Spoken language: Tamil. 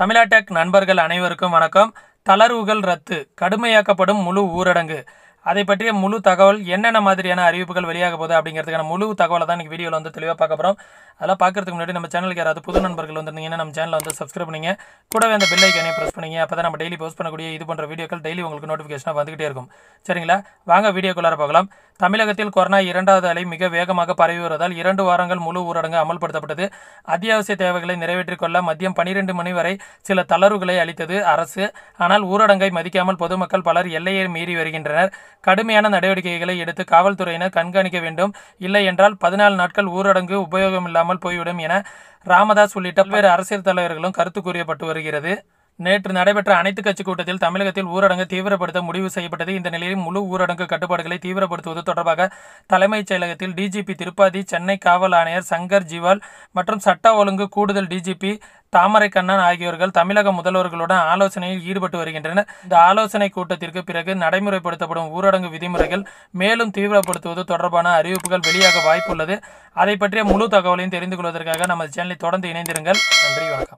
தமிழாடெக் நண்பர்கள் அனைவருக்கும் வணக்கம் தளர்வுகள் ரத்து கடுமையாக்கப்படும் முழு ஊரடங்கு அதை பற்றிய முழு தகவல் என்னென்ன மாதிரியான அறிவிப்புகள் வெளியாக போகுது அப்படிங்கிறதுக்கான முழு தகவலை தான் இன்றைக்கி வீடியோவில் வந்து தெளிவாக பார்க்க போகிறோம் அதெல்லாம் பார்க்குறதுக்கு முன்னாடி நம்ம சேனலுக்கு யாராவது புது நண்பர்கள் வந்திருந்தீங்கன்னா நம்ம சேனலில் வந்து சப்ஸ்கிரைப் பண்ணிங்க கூடவே அந்த பெல் ஐக்கனே ப்ரெஸ் பண்ணிங்க அப்போ தான் நம்ம டெய்லி போஸ்ட் பண்ணக்கூடிய இது போன்ற வீடியோக்கள் டெய்லி உங்களுக்கு நோட்டிஃபிகேஷனாக வந்துகிட்டே இருக்கும் சரிங்களா வாங்க வீடியோக்குள்ளார பார்க்கலாம் தமிழகத்தில் கொரோனா இரண்டாவது அலை மிக வேகமாக பரவி வருவதால் இரண்டு வாரங்கள் முழு ஊரடங்கு அமல்படுத்தப்பட்டது அத்தியாவசிய தேவைகளை நிறைவேற்றிக் கொள்ள மதியம் பனிரெண்டு மணி வரை சில தளர்வுகளை அளித்தது அரசு ஆனால் ஊரடங்கை மதிக்காமல் பொதுமக்கள் பலர் எல்லையை மீறி வருகின்றனர் கடுமையான நடவடிக்கைகளை எடுத்து காவல்துறையினர் கண்காணிக்க வேண்டும் இல்லை என்றால் பதினாலு நாட்கள் ஊரடங்கு உபயோகமில்லாமல் போய்விடும் என ராமதாஸ் உள்ளிட்ட பல்வேறு அரசியல் தலைவர்களும் கருத்து கூறியப்பட்டு வருகிறது நேற்று நடைபெற்ற அனைத்துக் கட்சி கூட்டத்தில் தமிழகத்தில் ஊரடங்கு தீவிரப்படுத்த முடிவு செய்யப்பட்டது இந்த நிலையில் முழு ஊரடங்கு கட்டுப்பாடுகளை தீவிரப்படுத்துவது தொடர்பாக தலைமைச் செயலகத்தில் டிஜிபி திருப்பாதி சென்னை காவல் ஆணையர் சங்கர் ஜிவால் மற்றும் சட்ட ஒழுங்கு கூடுதல் டிஜிபி தாமரை கண்ணன் ஆகியோர்கள் தமிழக முதல்வர்களுடன் ஆலோசனையில் ஈடுபட்டு வருகின்றனர் இந்த ஆலோசனை கூட்டத்திற்கு பிறகு நடைமுறைப்படுத்தப்படும் ஊரடங்கு விதிமுறைகள் மேலும் தீவிரப்படுத்துவது தொடர்பான அறிவிப்புகள் வெளியாக வாய்ப்புள்ளது அதை பற்றிய முழு தகவலையும் தெரிந்து கொள்வதற்காக நமது சேனலை தொடர்ந்து இணைந்திருங்கள் நன்றி வணக்கம்